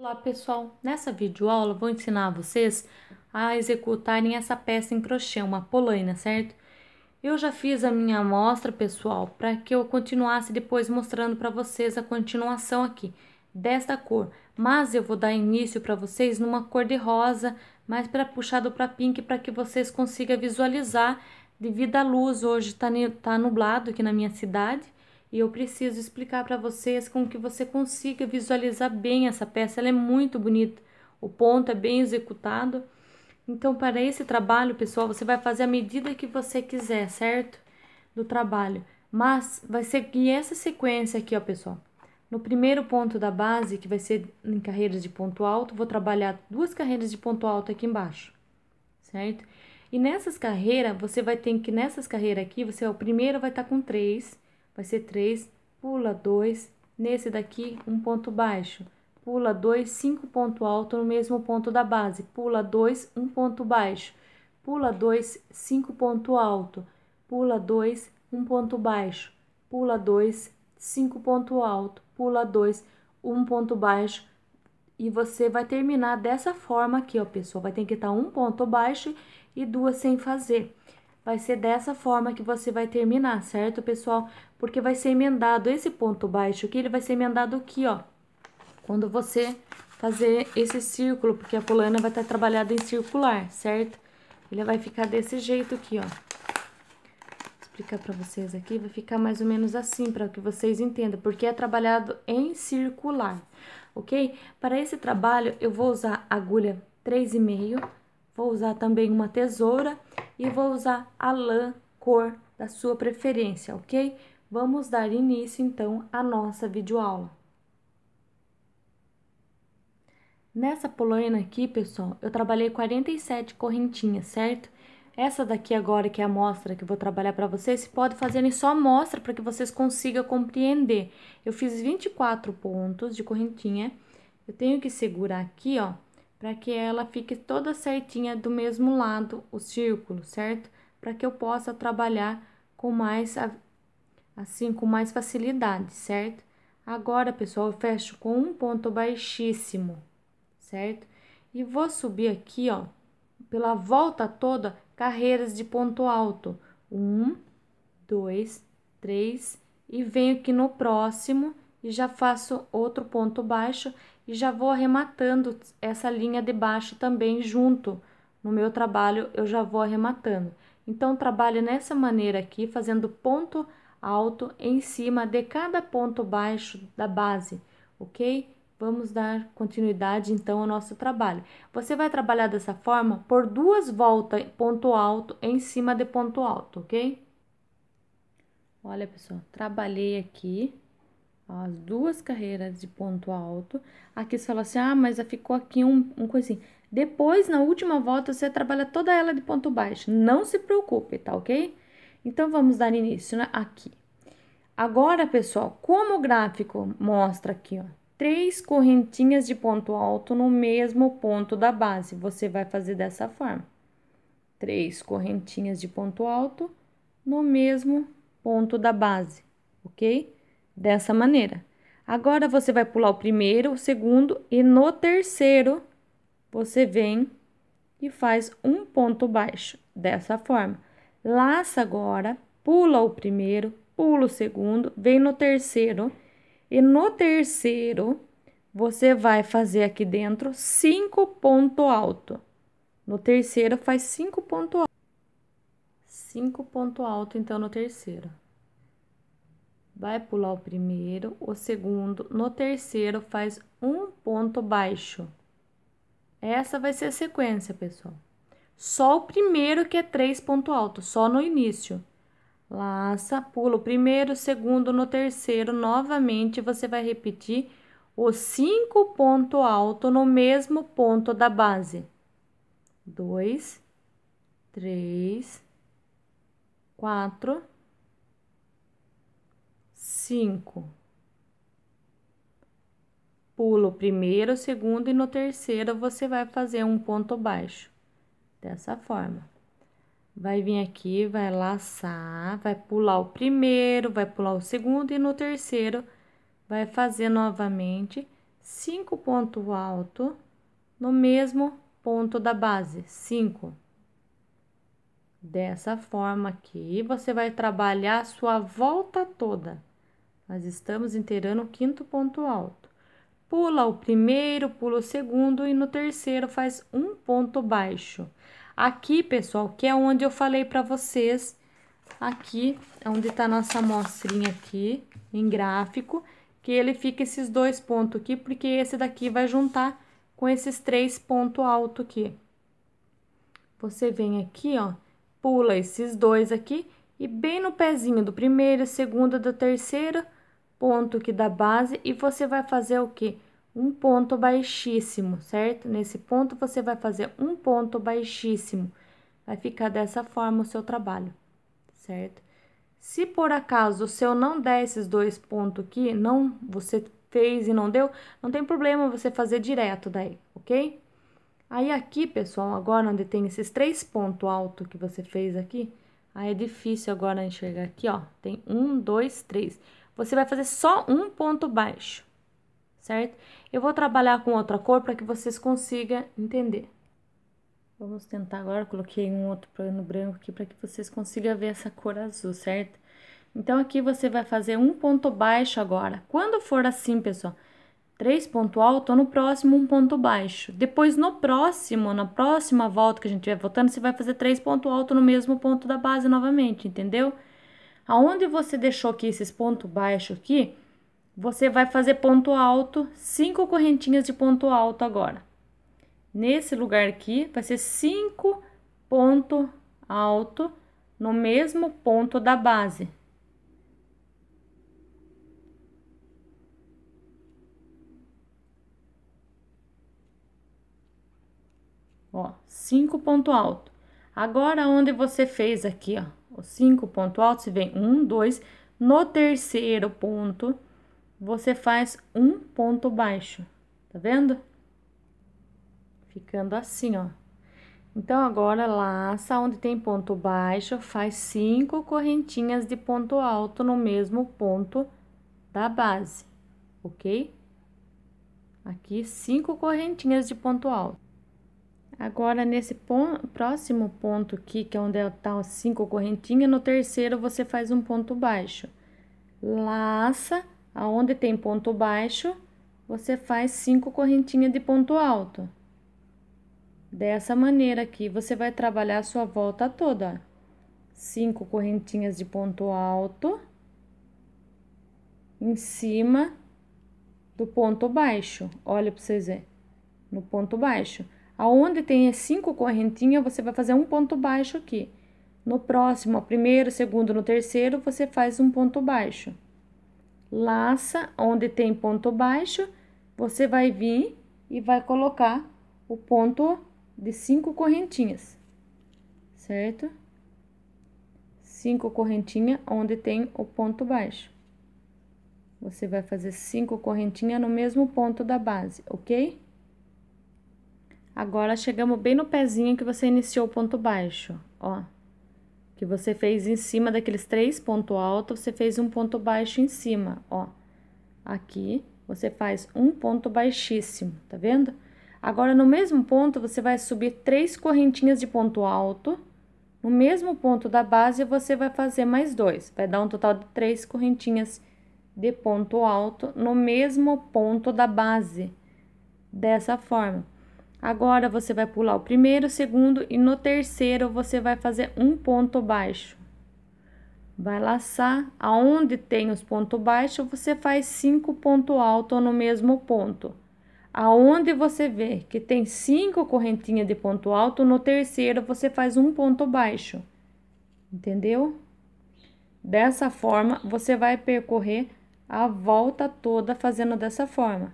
Olá pessoal, nessa videoaula vou ensinar vocês a executarem essa peça em crochê, uma polaina, certo? Eu já fiz a minha amostra, pessoal, para que eu continuasse depois mostrando para vocês a continuação aqui desta cor. Mas eu vou dar início para vocês numa cor de rosa, mais para puxado para pink, para que vocês consigam visualizar devido à luz. Hoje está tá nublado aqui na minha cidade e eu preciso explicar para vocês como que você consiga visualizar bem essa peça. Ela é muito bonita. O ponto é bem executado. Então, para esse trabalho, pessoal, você vai fazer a medida que você quiser, certo? Do trabalho. Mas vai seguir essa sequência aqui, ó, pessoal. No primeiro ponto da base, que vai ser em carreiras de ponto alto, vou trabalhar duas carreiras de ponto alto aqui embaixo, certo? E nessas carreiras, você vai ter que, nessas carreiras aqui, você, o primeiro vai estar tá com três, vai ser 3, pula 2, nesse daqui um ponto baixo, pula 2, 5 ponto alto no mesmo ponto da base, pula 2, um ponto baixo, pula 2, 5 ponto alto, pula 2, um ponto baixo, pula 2, 5 ponto alto, pula 2, um ponto baixo, e você vai terminar dessa forma aqui, ó, pessoal. Vai ter que estar um ponto baixo e duas sem fazer vai ser dessa forma que você vai terminar, certo, pessoal? Porque vai ser emendado esse ponto baixo aqui, ele vai ser emendado aqui, ó. Quando você fazer esse círculo, porque a polana vai estar trabalhada em circular, certo? Ele vai ficar desse jeito aqui, ó. Vou explicar pra vocês aqui, vai ficar mais ou menos assim, para que vocês entendam, porque é trabalhado em circular, ok? Para esse trabalho, eu vou usar agulha 3,5 Vou usar também uma tesoura e vou usar a lã cor da sua preferência, ok? Vamos dar início então à nossa videoaula. Nessa polaina aqui, pessoal, eu trabalhei 47 correntinhas, certo? Essa daqui agora, que é a amostra que eu vou trabalhar para vocês, pode fazer em só amostra para que vocês consigam compreender. Eu fiz 24 pontos de correntinha, eu tenho que segurar aqui, ó, para que ela fique toda certinha do mesmo lado, o círculo, certo? Para que eu possa trabalhar com mais assim, com mais facilidade, certo? Agora, pessoal, eu fecho com um ponto baixíssimo, certo? E vou subir aqui, ó, pela volta toda, carreiras de ponto alto. Um, dois, três, e venho aqui no próximo e já faço outro ponto baixo e já vou arrematando essa linha de baixo também junto. No meu trabalho eu já vou arrematando. Então trabalho nessa maneira aqui, fazendo ponto alto em cima de cada ponto baixo da base, ok? Vamos dar continuidade então ao nosso trabalho. Você vai trabalhar dessa forma por duas voltas ponto alto em cima de ponto alto, ok? Olha pessoal, trabalhei aqui as duas carreiras de ponto alto. Aqui você fala assim, ah, mas ficou aqui um, um coisinho. Depois, na última volta, você trabalha toda ela de ponto baixo. Não se preocupe, tá ok? Então, vamos dar início né? aqui. Agora, pessoal, como o gráfico mostra aqui, ó, três correntinhas de ponto alto no mesmo ponto da base, você vai fazer dessa forma. Três correntinhas de ponto alto no mesmo ponto da base, ok? dessa maneira. Agora você vai pular o primeiro, o segundo e no terceiro você vem e faz um ponto baixo dessa forma. Laça agora, pula o primeiro, pula o segundo, vem no terceiro e no terceiro você vai fazer aqui dentro cinco ponto alto. No terceiro faz cinco ponto alto. Cinco ponto alto então no terceiro vai pular o primeiro, o segundo, no terceiro faz um ponto baixo. Essa vai ser a sequência, pessoal. Só o primeiro que é três ponto alto, só no início. Laça, pula o primeiro, segundo, no terceiro, novamente você vai repetir o cinco ponto alto no mesmo ponto da base. Dois, três, quatro, cinco. Pula o primeiro, segundo e no terceiro você vai fazer um ponto baixo, dessa forma. Vai vir aqui, vai laçar, vai pular o primeiro, vai pular o segundo e no terceiro vai fazer novamente cinco ponto alto no mesmo ponto da base, cinco. Dessa forma aqui, você vai trabalhar a sua volta toda. Nós estamos inteirando o quinto ponto alto. Pula o primeiro, pula o segundo e no terceiro faz um ponto baixo. Aqui, pessoal, que é onde eu falei para vocês, aqui, é onde está nossa amostrinha aqui, em gráfico, que ele fica esses dois pontos aqui, porque esse daqui vai juntar com esses três pontos altos aqui. Você vem aqui, ó, pula esses dois aqui e bem no pezinho do primeiro, segundo, do terceiro ponto aqui da base e você vai fazer o que? Um ponto baixíssimo, certo? Nesse ponto você vai fazer um ponto baixíssimo. Vai ficar dessa forma o seu trabalho, certo? Se por acaso o seu não der esses dois pontos aqui, não, você fez e não deu, não tem problema você fazer direto daí, ok? Aí aqui, pessoal, agora onde tem esses três pontos altos que você fez aqui, aí é difícil agora enxergar aqui, ó, tem um, dois, três você vai fazer só um ponto baixo, certo? Eu vou trabalhar com outra cor para que vocês consigam entender. Vamos tentar agora, coloquei um outro plano branco aqui para que vocês consigam ver essa cor azul, certo? Então, aqui você vai fazer um ponto baixo agora. Quando for assim, pessoal, três ponto alto, no próximo um ponto baixo. Depois, no próximo, na próxima volta que a gente vai voltando, você vai fazer três ponto alto no mesmo ponto da base novamente, entendeu? Entendeu? Aonde você deixou aqui esses pontos baixos aqui, você vai fazer ponto alto, cinco correntinhas de ponto alto agora. Nesse lugar aqui, vai ser cinco ponto alto no mesmo ponto da base. Ó, cinco ponto alto. Agora, onde você fez aqui, ó os cinco pontos altos, você vem um, dois. No terceiro ponto, você faz um ponto baixo, tá vendo? Ficando assim, ó. Então, agora, laça onde tem ponto baixo, faz cinco correntinhas de ponto alto no mesmo ponto da base, ok? Aqui, cinco correntinhas de ponto alto. Agora, nesse ponto, próximo ponto aqui, que é onde tá cinco correntinhas, no terceiro você faz um ponto baixo. Laça, aonde tem ponto baixo, você faz cinco correntinhas de ponto alto. Dessa maneira aqui, você vai trabalhar a sua volta toda, ó. Cinco correntinhas de ponto alto em cima do ponto baixo. Olha para vocês verem, no ponto baixo. Aonde tem cinco correntinhas, você vai fazer um ponto baixo aqui. No próximo, ó, primeiro, segundo, no terceiro, você faz um ponto baixo. Laça onde tem ponto baixo, você vai vir e vai colocar o ponto de cinco correntinhas, certo? Cinco correntinhas onde tem o ponto baixo. Você vai fazer cinco correntinhas no mesmo ponto da base, ok? Agora chegamos bem no pezinho que você iniciou o ponto baixo, ó. Que você fez em cima daqueles três pontos altos, você fez um ponto baixo em cima, ó. Aqui, você faz um ponto baixíssimo, tá vendo? Agora, no mesmo ponto, você vai subir três correntinhas de ponto alto. No mesmo ponto da base, você vai fazer mais dois. Vai dar um total de três correntinhas de ponto alto no mesmo ponto da base. Dessa forma. Agora você vai pular o primeiro, o segundo e no terceiro você vai fazer um ponto baixo. Vai laçar aonde tem os pontos baixos, você faz cinco ponto alto no mesmo ponto. Aonde você vê que tem cinco correntinhas de ponto alto, no terceiro você faz um ponto baixo. Entendeu? Dessa forma, você vai percorrer a volta toda fazendo dessa forma.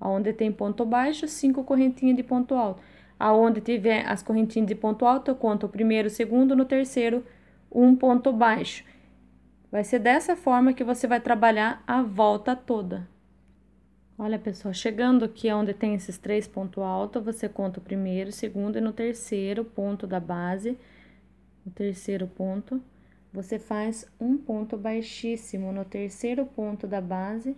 Aonde tem ponto baixo, cinco correntinhas de ponto alto. Aonde tiver as correntinhas de ponto alto, eu conto o primeiro, o segundo, no terceiro, um ponto baixo. Vai ser dessa forma que você vai trabalhar a volta toda. Olha, pessoal, chegando aqui onde tem esses três pontos altos, você conta o primeiro, o segundo e no terceiro ponto da base, no terceiro ponto, você faz um ponto baixíssimo no terceiro ponto da base,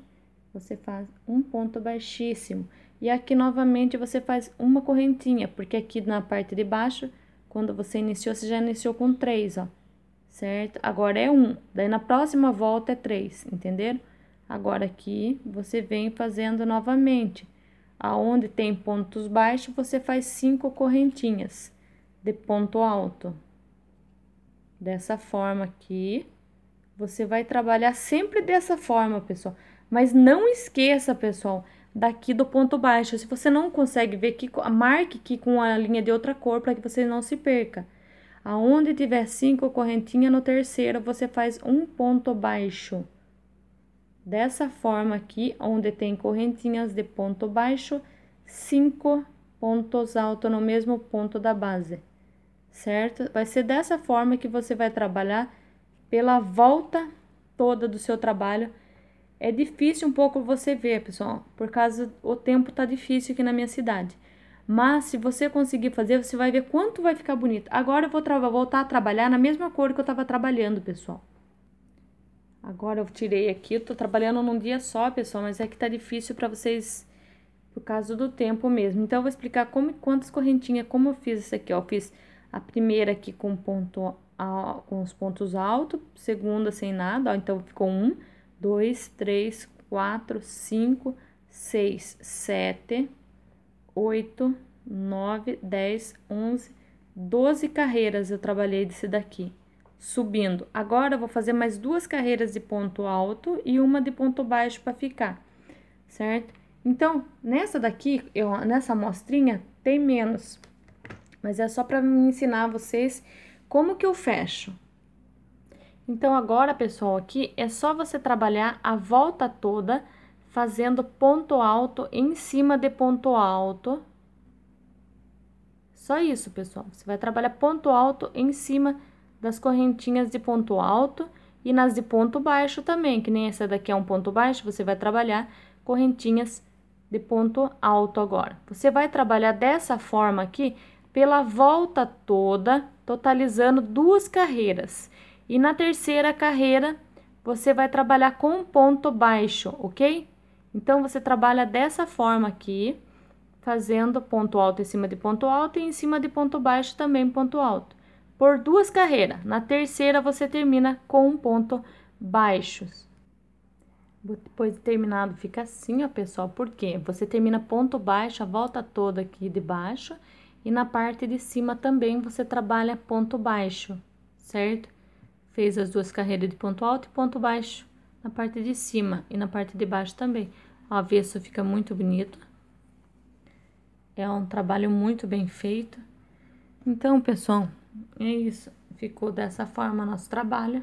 você faz um ponto baixíssimo. E aqui novamente você faz uma correntinha, porque aqui na parte de baixo, quando você iniciou, você já iniciou com três, ó. Certo? Agora é um. Daí na próxima volta é três, entenderam? Agora aqui você vem fazendo novamente. Aonde tem pontos baixos, você faz cinco correntinhas de ponto alto. Dessa forma aqui, você vai trabalhar sempre dessa forma, pessoal. Mas não esqueça, pessoal, daqui do ponto baixo. Se você não consegue ver, aqui, marque aqui com a linha de outra cor para que você não se perca. Aonde tiver cinco correntinhas, no terceiro você faz um ponto baixo. Dessa forma aqui, onde tem correntinhas de ponto baixo, cinco pontos altos no mesmo ponto da base, certo? Vai ser dessa forma que você vai trabalhar pela volta toda do seu trabalho é difícil um pouco você ver, pessoal, por causa o tempo tá difícil aqui na minha cidade. Mas se você conseguir fazer, você vai ver quanto vai ficar bonito. Agora eu vou voltar a trabalhar na mesma cor que eu tava trabalhando, pessoal. Agora eu tirei aqui, eu tô trabalhando num dia só, pessoal, mas é que tá difícil para vocês por causa do tempo mesmo. Então eu vou explicar como quantas correntinhas, como eu fiz essa aqui, ó. Eu fiz a primeira aqui com ponto com os pontos altos, segunda sem nada, ó, então ficou um 2, 3, 4, 5, 6, 7, 8, 9, 10, 11, 12 carreiras eu trabalhei desse daqui, subindo. Agora, eu vou fazer mais duas carreiras de ponto alto e uma de ponto baixo para ficar, certo? Então, nessa daqui, eu, nessa amostrinha, tem menos, mas é só para ensinar vocês como que eu fecho, então, agora, pessoal, aqui é só você trabalhar a volta toda fazendo ponto alto em cima de ponto alto. Só isso, pessoal. Você vai trabalhar ponto alto em cima das correntinhas de ponto alto e nas de ponto baixo também, que nem essa daqui é um ponto baixo, você vai trabalhar correntinhas de ponto alto agora. Você vai trabalhar dessa forma aqui pela volta toda, totalizando duas carreiras. E na terceira carreira, você vai trabalhar com um ponto baixo, ok? Então, você trabalha dessa forma aqui, fazendo ponto alto em cima de ponto alto e em cima de ponto baixo também ponto alto. Por duas carreiras. Na terceira, você termina com um ponto baixo. Depois de terminado, fica assim, ó, pessoal. porque Você termina ponto baixo, a volta toda aqui de baixo. E na parte de cima também você trabalha ponto baixo, certo? fez as duas carreiras de ponto alto e ponto baixo na parte de cima e na parte de baixo também. O avesso fica muito bonito. É um trabalho muito bem feito. Então, pessoal, é isso. Ficou dessa forma nosso trabalho.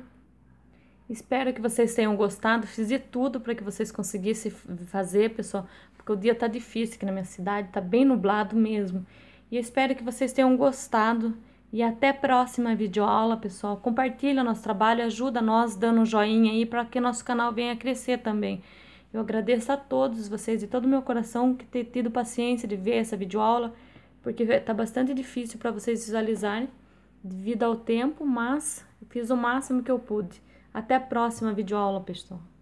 Espero que vocês tenham gostado. Fiz de tudo para que vocês conseguissem fazer, pessoal, porque o dia tá difícil aqui na minha cidade, tá bem nublado mesmo. E espero que vocês tenham gostado. E até próxima videoaula, pessoal. Compartilha nosso trabalho, ajuda nós dando um joinha aí para que nosso canal venha a crescer também. Eu agradeço a todos vocês de todo o meu coração que ter tido paciência de ver essa videoaula, porque está bastante difícil para vocês visualizarem devido ao tempo, mas fiz o máximo que eu pude. Até a próxima videoaula, pessoal.